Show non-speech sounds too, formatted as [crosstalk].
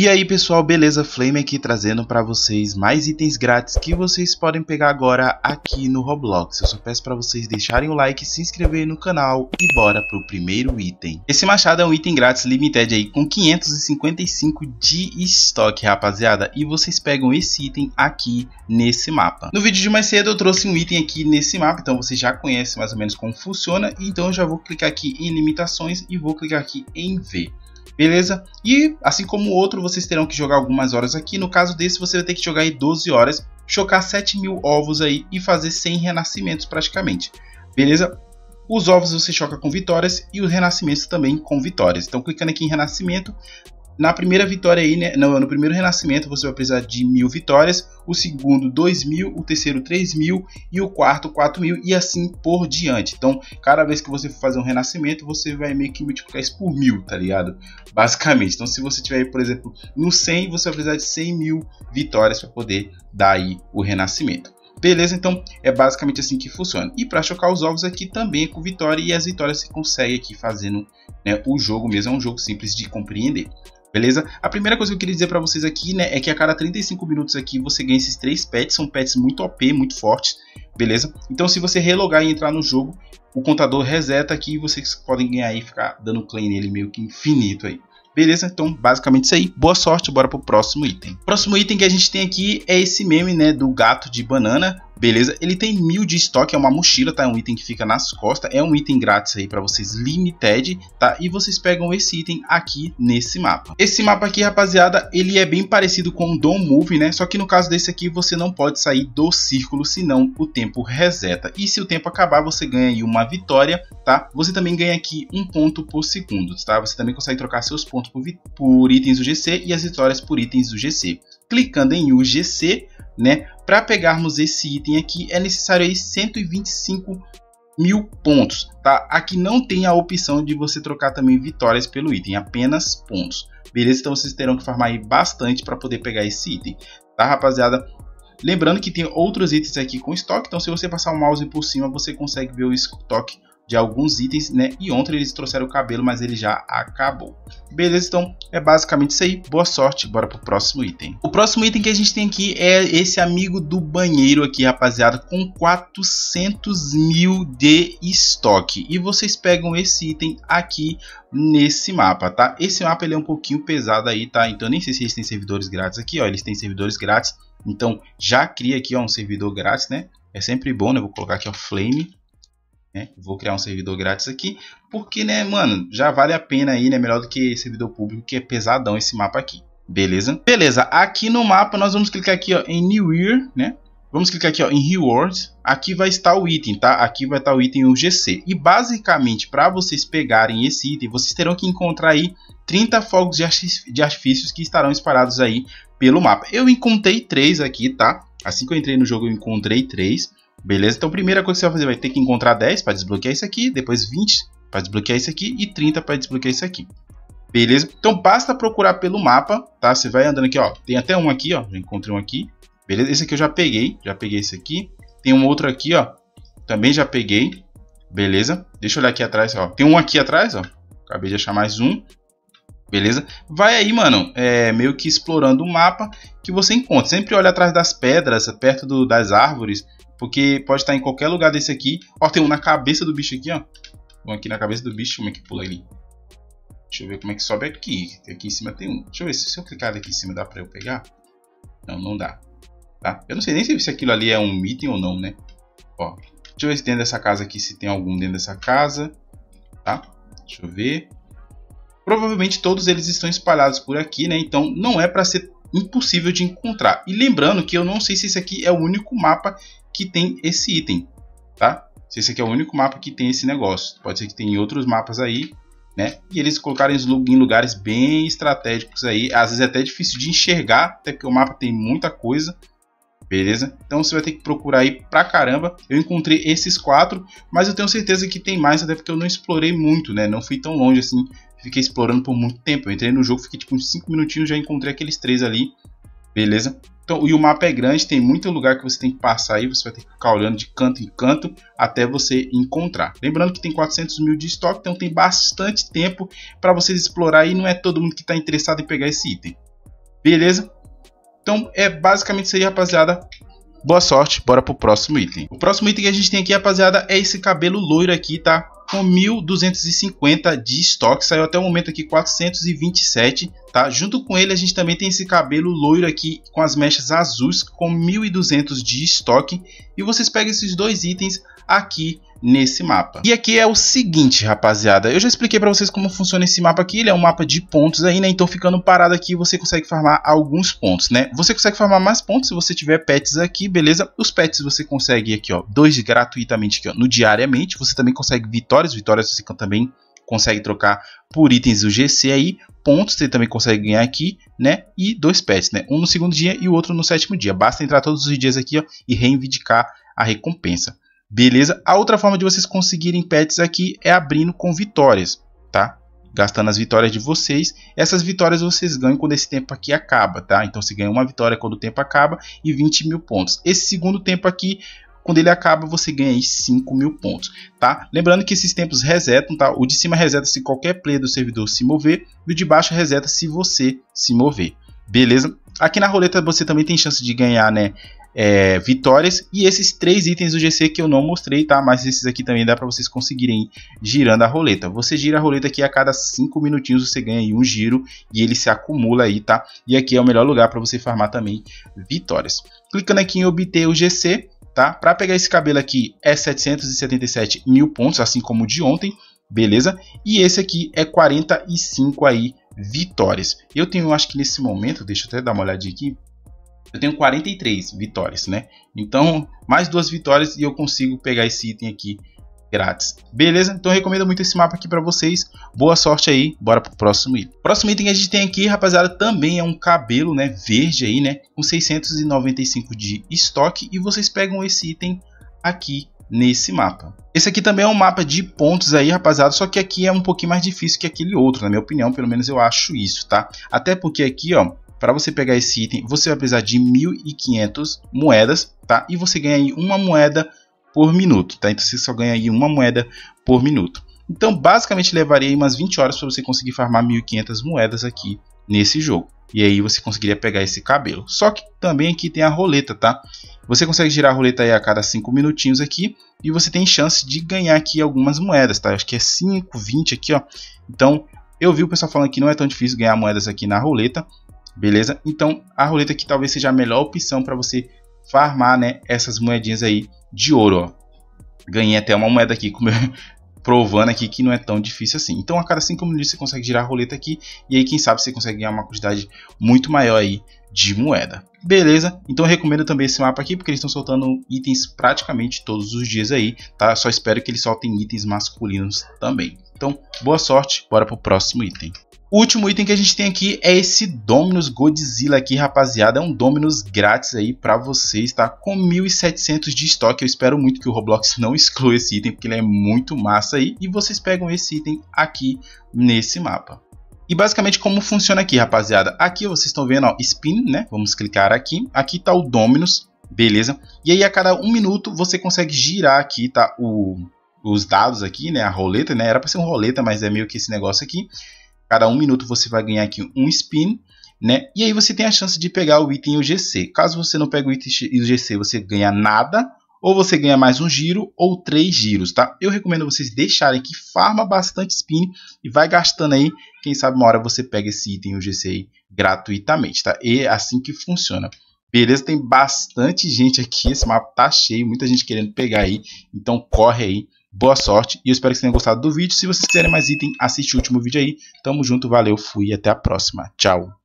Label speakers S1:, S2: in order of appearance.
S1: E aí pessoal, beleza? Flame aqui trazendo para vocês mais itens grátis que vocês podem pegar agora aqui no Roblox. Eu só peço para vocês deixarem o like, se inscreverem no canal e bora pro primeiro item. Esse machado é um item grátis limited aí com 555 de estoque, rapaziada. E vocês pegam esse item aqui nesse mapa. No vídeo de mais cedo eu trouxe um item aqui nesse mapa, então vocês já conhecem mais ou menos como funciona. Então eu já vou clicar aqui em limitações e vou clicar aqui em ver. Beleza? E assim como o outro, vocês terão que jogar algumas horas aqui. No caso desse, você vai ter que jogar aí 12 horas, chocar 7 mil ovos aí e fazer 100 renascimentos praticamente. Beleza? Os ovos você choca com vitórias e os renascimentos também com vitórias. Então, clicando aqui em renascimento, na primeira vitória aí, né, no, no, primeiro renascimento, você vai precisar de mil vitórias, o segundo dois mil, o terceiro três mil e o quarto quatro mil e assim por diante. Então, cada vez que você for fazer um renascimento, você vai meio que multiplicar isso por mil, tá ligado? Basicamente. Então, se você tiver, por exemplo, no 100, você vai precisar de 100 mil vitórias para poder dar aí o renascimento. Beleza? Então é basicamente assim que funciona. E para chocar os ovos aqui também é com vitória e as vitórias se consegue aqui fazendo né, o jogo mesmo. É um jogo simples de compreender. Beleza? A primeira coisa que eu queria dizer para vocês aqui, né, é que a cada 35 minutos aqui você ganha esses três pets, são pets muito OP, muito fortes, beleza? Então se você relogar e entrar no jogo, o contador reseta aqui e vocês podem ganhar e ficar dando claim nele meio que infinito aí. Beleza? Então, basicamente isso aí. Boa sorte, bora pro próximo item. Próximo item que a gente tem aqui é esse meme, né, do gato de banana, Beleza? Ele tem mil de estoque, é uma mochila, tá? É um item que fica nas costas, é um item grátis aí para vocês, limited, tá? E vocês pegam esse item aqui nesse mapa. Esse mapa aqui, rapaziada, ele é bem parecido com o Don't Move, né? Só que no caso desse aqui, você não pode sair do círculo, senão o tempo reseta. E se o tempo acabar, você ganha aí uma vitória, tá? Você também ganha aqui um ponto por segundo, tá? Você também consegue trocar seus pontos por, por itens do GC e as vitórias por itens do GC. Clicando em UGC, né? Para pegarmos esse item aqui é necessário aí 125 mil pontos, tá? Aqui não tem a opção de você trocar também vitórias pelo item, apenas pontos. Beleza? Então vocês terão que farmar aí bastante para poder pegar esse item, tá rapaziada? Lembrando que tem outros itens aqui com estoque, então se você passar o mouse por cima, você consegue ver o estoque de alguns itens, né? E ontem eles trouxeram o cabelo, mas ele já acabou. Beleza, então é basicamente isso aí. Boa sorte, bora pro próximo item. O próximo item que a gente tem aqui é esse amigo do banheiro aqui, rapaziada, com 400 mil de estoque. E vocês pegam esse item aqui nesse mapa, tá? Esse mapa ele é um pouquinho pesado aí, tá? Então nem sei se eles têm servidores grátis aqui, ó. Eles têm servidores grátis. Então já cria aqui ó, um servidor grátis, né? É sempre bom, né? Vou colocar aqui o Flame né? Vou criar um servidor grátis aqui, porque, né, mano, já vale a pena aí, né? Melhor do que servidor público, que é pesadão esse mapa aqui. Beleza? Beleza, aqui no mapa nós vamos clicar aqui ó, em New Year, né? Vamos clicar aqui ó, em Rewards. Aqui vai estar o item, tá? Aqui vai estar o item UGC. E basicamente, para vocês pegarem esse item, vocês terão que encontrar aí 30 fogos de artifícios que estarão espalhados aí pelo mapa. Eu encontrei 3 aqui, tá? Assim que eu entrei no jogo, eu encontrei 3. Beleza? Então, a primeira coisa que você vai fazer vai ter que encontrar 10 para desbloquear isso aqui, depois 20 para desbloquear isso aqui e 30 para desbloquear isso aqui. Beleza? Então, basta procurar pelo mapa, tá? Você vai andando aqui, ó. Tem até um aqui, ó. Já encontrei um aqui. Beleza? Esse aqui eu já peguei. Já peguei esse aqui. Tem um outro aqui, ó. Também já peguei. Beleza? Deixa eu olhar aqui atrás, ó. Tem um aqui atrás, ó. Acabei de achar mais um. Beleza? Vai aí, mano, é, meio que explorando o mapa que você encontra. Sempre olha atrás das pedras, perto do, das árvores, porque pode estar em qualquer lugar desse aqui. Ó, tem um na cabeça do bicho aqui, ó. Um aqui na cabeça do bicho. Como é que pula ali? Deixa eu ver como é que sobe aqui. Aqui em cima tem um. Deixa eu ver se, se eu clicar aqui em cima dá pra eu pegar. Não, não dá. Tá? Eu não sei nem se aquilo ali é um item ou não, né? Ó, deixa eu ver se dentro dessa casa aqui, se tem algum dentro dessa casa. Tá? Deixa eu ver. Provavelmente todos eles estão espalhados por aqui, né? Então não é para ser impossível de encontrar. E lembrando que eu não sei se esse aqui é o único mapa que tem esse item, tá? Se esse aqui é o único mapa que tem esse negócio. Pode ser que tenha outros mapas aí, né? E eles colocarem em lugares bem estratégicos aí. Às vezes é até difícil de enxergar, até porque o mapa tem muita coisa. Beleza? Então você vai ter que procurar aí pra caramba. Eu encontrei esses quatro, mas eu tenho certeza que tem mais, até porque eu não explorei muito, né? Não fui tão longe assim, fiquei explorando por muito tempo. Eu entrei no jogo, fiquei tipo uns 5 minutinhos, já encontrei aqueles três ali. Beleza? Então, e o mapa é grande, tem muito lugar que você tem que passar aí, você vai ter que ficar olhando de canto em canto até você encontrar. Lembrando que tem 400 mil de estoque, então tem bastante tempo para vocês explorar e não é todo mundo que está interessado em pegar esse item. Beleza? Então é basicamente isso aí, rapaziada. Boa sorte, bora pro próximo item. O próximo item que a gente tem aqui, rapaziada, é esse cabelo loiro aqui, tá? com 1.250 de estoque, saiu até o momento aqui 427, tá? Junto com ele a gente também tem esse cabelo loiro aqui com as mechas azuis com 1.200 de estoque e vocês pegam esses dois itens aqui nesse mapa. E aqui é o seguinte, rapaziada, eu já expliquei para vocês como funciona esse mapa aqui, ele é um mapa de pontos aí, né? Então ficando parado aqui, você consegue farmar alguns pontos, né? Você consegue farmar mais pontos se você tiver pets aqui, beleza? Os pets você consegue aqui, ó, dois gratuitamente aqui, ó, no diariamente, você também consegue vitória vitórias. Vitórias você também consegue trocar por itens do GC aí, pontos você também consegue ganhar aqui, né? E dois pets, né? Um no segundo dia e o outro no sétimo dia. Basta entrar todos os dias aqui ó, e reivindicar a recompensa. Beleza? A outra forma de vocês conseguirem pets aqui é abrindo com vitórias, tá? Gastando as vitórias de vocês. Essas vitórias vocês ganham quando esse tempo aqui acaba, tá? Então você ganha uma vitória quando o tempo acaba e 20 mil pontos. Esse segundo tempo aqui quando ele acaba, você ganha aí 5 mil pontos, tá? Lembrando que esses tempos resetam, tá? O de cima reseta se qualquer player do servidor se mover, e o de baixo reseta se você se mover, beleza? Aqui na roleta você também tem chance de ganhar, né? É, vitórias e esses três itens do GC que eu não mostrei, tá? Mas esses aqui também dá para vocês conseguirem girando a roleta. Você gira a roleta aqui a cada cinco minutinhos você ganha um giro e ele se acumula aí, tá? E aqui é o melhor lugar para você farmar também vitórias. Clicando aqui em obter o GC, tá? Para pegar esse cabelo aqui é 777 mil pontos, assim como o de ontem, beleza? E esse aqui é 45 aí vitórias. Eu tenho, acho que nesse momento, deixa eu até dar uma olhadinha aqui, eu tenho 43 vitórias, né? Então, mais duas vitórias e eu consigo pegar esse item aqui grátis. Beleza? Então recomendo muito esse mapa aqui para vocês. Boa sorte aí. Bora pro próximo item. Próximo item que a gente tem aqui, rapaziada, também é um cabelo, né, verde aí, né, com 695 de estoque e vocês pegam esse item aqui nesse mapa. Esse aqui também é um mapa de pontos aí, rapaziada, só que aqui é um pouquinho mais difícil que aquele outro, na minha opinião, pelo menos eu acho isso, tá? Até porque aqui, ó, para você pegar esse item, você vai precisar de 1.500 moedas, tá? E você ganha aí uma moeda por minuto, tá? Então você só ganha aí uma moeda por minuto. Então basicamente levaria umas 20 horas para você conseguir farmar 1500 moedas aqui nesse jogo. E aí você conseguiria pegar esse cabelo. Só que também aqui tem a roleta, tá? Você consegue girar a roleta aí a cada 5 minutinhos aqui. E você tem chance de ganhar aqui algumas moedas, tá? Eu acho que é 5, 20 aqui, ó. Então, eu vi o pessoal falando que não é tão difícil ganhar moedas aqui na roleta. Beleza? Então, a roleta aqui talvez seja a melhor opção para você farmar, né? Essas moedinhas aí de ouro. Ó. Ganhei até uma moeda aqui, [laughs] provando aqui que não é tão difícil assim. Então a cada 5 minutos você consegue girar a roleta aqui e aí quem sabe você consegue ganhar uma quantidade muito maior aí de moeda. Beleza? Então eu recomendo também esse mapa aqui porque eles estão soltando itens praticamente todos os dias aí, tá? Só espero que eles soltem itens masculinos também. Então, boa sorte, bora pro próximo item. O último item que a gente tem aqui é esse Dominus Godzilla aqui, rapaziada. É um Dominus grátis aí pra vocês, tá? Com 1.700 de estoque. Eu espero muito que o Roblox [laughs] não exclua esse item, porque ele é muito massa aí. E vocês pegam esse item aqui nesse mapa. E basicamente como funciona aqui, rapaziada. Aqui vocês estão vendo, ó, Spin, né? Vamos clicar aqui. Aqui tá o Dominus, beleza? E aí a cada um minuto você consegue girar aqui, tá? O, os dados aqui, né? A roleta, né? Era pra ser um roleta, mas é meio que esse negócio aqui cada um minuto você vai ganhar aqui um spin, né? E aí você tem a chance de pegar o item e o GC. Caso você não pegue o item e o GC, você ganha nada, ou você ganha mais um giro ou três giros, tá? Eu recomendo vocês deixarem que farma bastante spin e vai gastando aí, quem sabe uma hora você pega esse item o GC aí gratuitamente, tá? E é assim que funciona. Beleza, tem bastante gente aqui, esse mapa tá cheio, muita gente querendo pegar aí, então corre aí boa sorte e eu espero que vocês tenham gostado do vídeo. Se vocês quiserem mais item, assiste o último vídeo aí. Tamo junto, valeu, fui e até a próxima. Tchau!